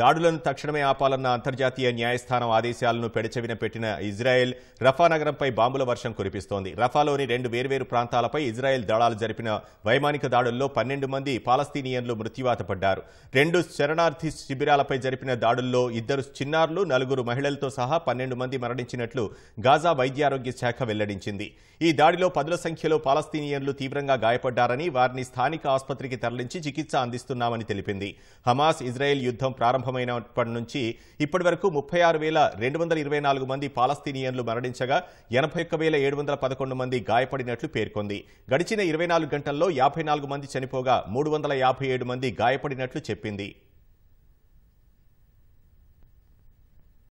దాడులను తక్షణమే ఆపాలన్న అంతర్జాతీయ న్యాయస్థానం ఆదేశాలను పెడచెవిన పెట్టిన ఇజ్రాయెల్ రఫా నగరంపై బాంబుల వర్షం కురిపిస్తోంది రఫాలోని రెండు వేర్వేరు ప్రాంతాలపై ఇజ్రాయెల్ దళాలు జరిపిన వైమానిక దాడుల్లో పన్నెండు మంది పాలస్తీనియన్లు మృత్యువాత పడ్డారు రెండు శరణార్థి శిబిరాలపై జరిపిన దాడుల్లో ఇద్దరు చిన్నారులు నలుగురు మహిళలతో సహా పన్నెండు మంది మరణించినట్లు గాజా వైద్యారోగ్య శాఖ వెల్లడించింది ఈ దాడిలో పదుల సంఖ్యలో పాలస్తీనియన్లు తీవ్రంగా గాయపడ్డారని వారిని స్థానిక ఆసుపత్రికి తరలించి చికిత్స అందిస్తున్నామని తెలిపింది హమాస్ ఇజ్రాయెల్ యుద్ధం ప్రారంభమైనప్పటి నుంచి ఇప్పటి వరకు ముప్పై ఆరు వేల రెండు వందల ఇరవై నాలుగు మంది పాలస్తీనియన్లు మరణించగా ఎనభై ఒక్క వేల ఏడు వందల పదకొండు మంది గాయపడినట్లు పేర్కొంది గడిచిన ఇరవై నాలుగు గంటల్లో యాభై నాలుగు మంది చనిపోగా మూడు వందల యాభై ఏడు మంది గాయపడినట్లు చెప్పింది